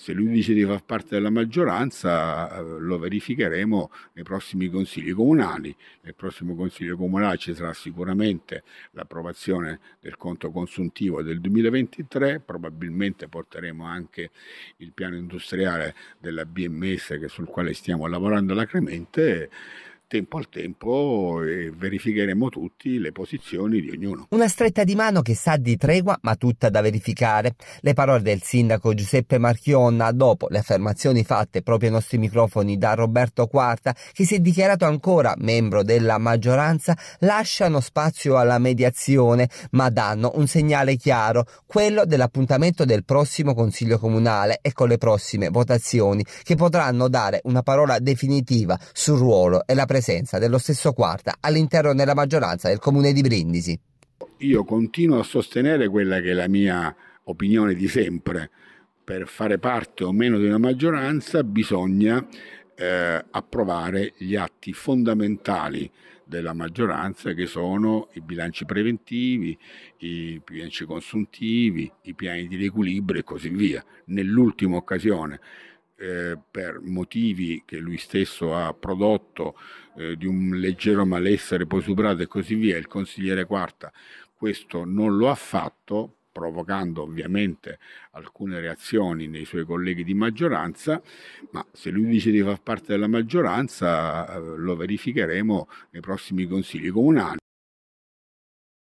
se lui dice di far parte della maggioranza eh, lo verificheremo nei prossimi consigli comunali. Nel prossimo consiglio comunale ci sarà sicuramente l'approvazione del conto consuntivo del 2023, probabilmente porteremo anche il piano industriale della BMS sul quale stiamo lavorando alacremente tempo al tempo e verificheremo tutti le posizioni di ognuno. Una stretta di mano che sa di tregua ma tutta da verificare. Le parole del sindaco Giuseppe Marchionna dopo le affermazioni fatte proprio ai nostri microfoni da Roberto Quarta, che si è dichiarato ancora membro della maggioranza, lasciano spazio alla mediazione ma danno un segnale chiaro, quello dell'appuntamento del prossimo Consiglio Comunale e con le prossime votazioni che potranno dare una parola definitiva sul ruolo e la presenza presenza dello stesso Quarta all'interno della maggioranza del comune di Brindisi. Io continuo a sostenere quella che è la mia opinione di sempre. Per fare parte o meno di una maggioranza bisogna eh, approvare gli atti fondamentali della maggioranza che sono i bilanci preventivi, i bilanci consuntivi, i piani di riequilibrio e così via. Nell'ultima occasione eh, per motivi che lui stesso ha prodotto eh, di un leggero malessere poi superato e così via, il consigliere Quarta questo non lo ha fatto, provocando ovviamente alcune reazioni nei suoi colleghi di maggioranza, ma se lui dice di far parte della maggioranza eh, lo verificheremo nei prossimi consigli comunali.